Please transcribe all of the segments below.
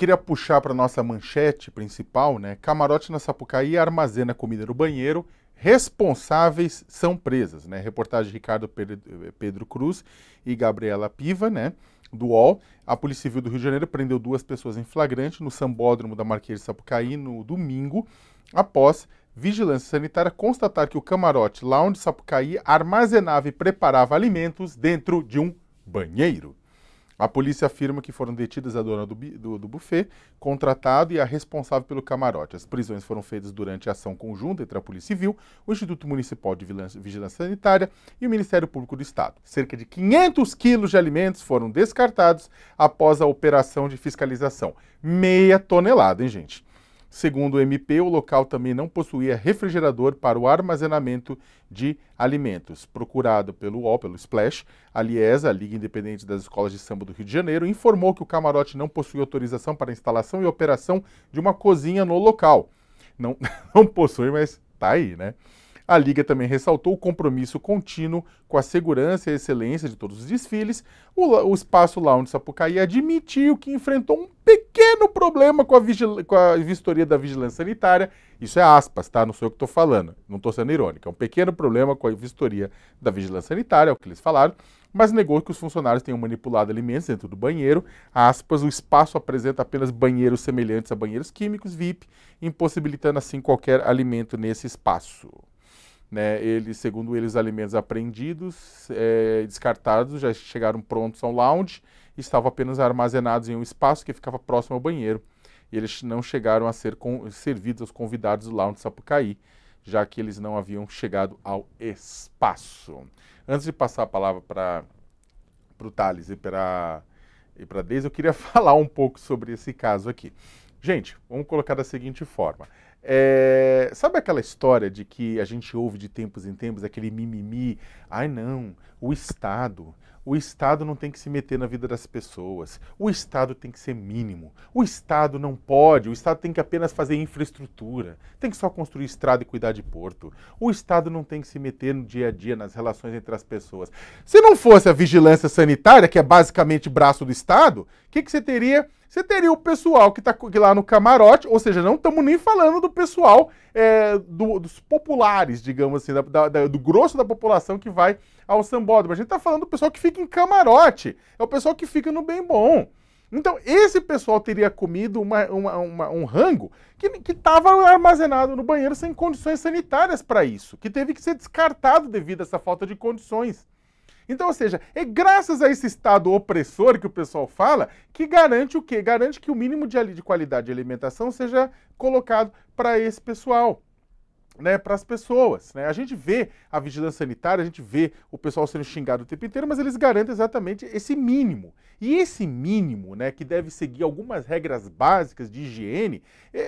queria puxar para nossa manchete principal, né? Camarote na Sapucaí armazena comida no banheiro, responsáveis são presas, né? Reportagem de Ricardo eh, Pedro Cruz e Gabriela Piva, né? Do UOL. A Polícia Civil do Rio de Janeiro prendeu duas pessoas em flagrante no sambódromo da Marquês de Sapucaí no domingo, após Vigilância Sanitária constatar que o camarote lá onde Sapucaí armazenava e preparava alimentos dentro de um banheiro. A polícia afirma que foram detidas a dona do, do, do, buffet, contratado e a responsável pelo camarote. As prisões foram feitas durante a ação conjunta entre a Polícia Civil, o Instituto Municipal de Vigilância Sanitária e o Ministério Público do Estado. Cerca de 500 quilos de alimentos foram descartados após a operação de fiscalização. Meia tonelada, hein, gente? Segundo o MP, o local também não possuía refrigerador para o armazenamento de alimentos. Procurado pelo UOL, pelo Splash, a Liesa, a Liga Independente das Escolas de Samba do Rio de Janeiro, informou que o camarote não possui autorização para instalação e operação de uma cozinha no local. Não, não possui, mas tá aí, né? A Liga também ressaltou o compromisso contínuo com a segurança e a excelência de todos os desfiles. O, o espaço Lounge Sapucaí admitiu que enfrentou um pequeno problema com a, com a vistoria da vigilância sanitária. Isso é aspas, tá? Não sou eu que estou falando, não estou sendo irônico. É um pequeno problema com a vistoria da vigilância sanitária, é o que eles falaram, mas negou que os funcionários tenham manipulado alimentos dentro do banheiro. Aspas, o espaço apresenta apenas banheiros semelhantes a banheiros químicos VIP, impossibilitando assim qualquer alimento nesse espaço. Né, eles, segundo eles, alimentos apreendidos, é, eh, descartados, já chegaram prontos ao lounge, estavam apenas armazenados em um espaço que ficava próximo ao banheiro. E eles não chegaram a ser com, servidos aos convidados do lounge Sapucaí, já que eles não haviam chegado ao espaço. Antes de passar a palavra para o Thales e para e para Deise, eu queria falar um pouco sobre esse caso aqui. Gente, vamos colocar da seguinte forma. É, sabe aquela história de que a gente ouve de tempos em tempos aquele mimimi? Ai não, o Estado. O Estado não tem que se meter na vida das pessoas. O Estado tem que ser mínimo. O Estado não pode. O Estado tem que apenas fazer infraestrutura. Tem que só construir estrada e cuidar de porto. O Estado não tem que se meter no dia a dia, nas relações entre as pessoas. Se não fosse a vigilância sanitária, que é basicamente braço do Estado, o que, que você teria? Você teria o pessoal que está lá no camarote, ou seja, não estamos nem falando do pessoal, é, do, dos populares, digamos assim, da, da, do grosso da população que vai ao sambódromo. A gente está falando do pessoal que fica em camarote, é o pessoal que fica no bem bom. Então, esse pessoal teria comido uma, uma, uma, um rango que estava armazenado no banheiro sem condições sanitárias para isso, que teve que ser descartado devido a essa falta de condições. Então, ou seja, é graças a esse Estado opressor que o pessoal fala que garante o quê? Garante que o mínimo de, de qualidade de alimentação seja colocado para esse pessoal né, para as pessoas. Né? A gente vê a vigilância sanitária, a gente vê o pessoal sendo xingado o tempo inteiro, mas eles garantem exatamente esse mínimo. E esse mínimo, né, que deve seguir algumas regras básicas de higiene, é,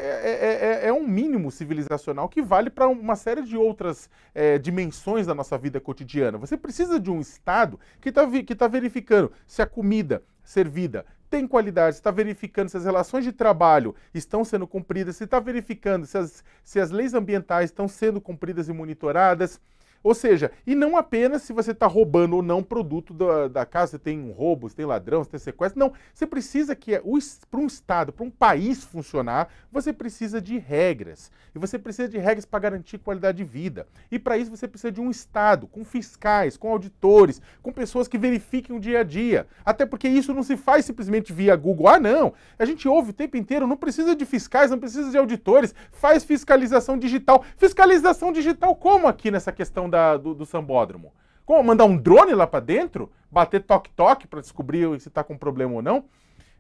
é, é um mínimo civilizacional que vale para uma série de outras é, dimensões da nossa vida cotidiana. Você precisa de um Estado que está tá verificando se a comida servida. Tem qualidade, está verificando se as relações de trabalho estão sendo cumpridas, se está verificando se as, se as leis ambientais estão sendo cumpridas e monitoradas, ou seja, e não apenas se você está roubando ou não produto da, da casa, você tem um roubo, você tem ladrão, você tem sequestro. Não, você precisa que, para um Estado, para um país funcionar, você precisa de regras. E você precisa de regras para garantir qualidade de vida. E para isso você precisa de um Estado, com fiscais, com auditores, com pessoas que verifiquem o dia a dia. Até porque isso não se faz simplesmente via Google. Ah, não! A gente ouve o tempo inteiro, não precisa de fiscais, não precisa de auditores, faz fiscalização digital. Fiscalização digital como aqui nessa questão da, do, do sambódromo? Como? Mandar um drone lá para dentro? Bater toque-toque para descobrir se está com problema ou não?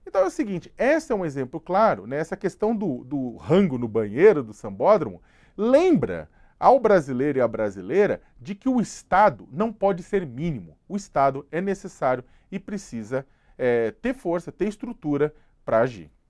Então é o seguinte, esse é um exemplo claro, né? essa questão do, do rango no banheiro do sambódromo lembra ao brasileiro e à brasileira de que o Estado não pode ser mínimo. O Estado é necessário e precisa é, ter força, ter estrutura para agir.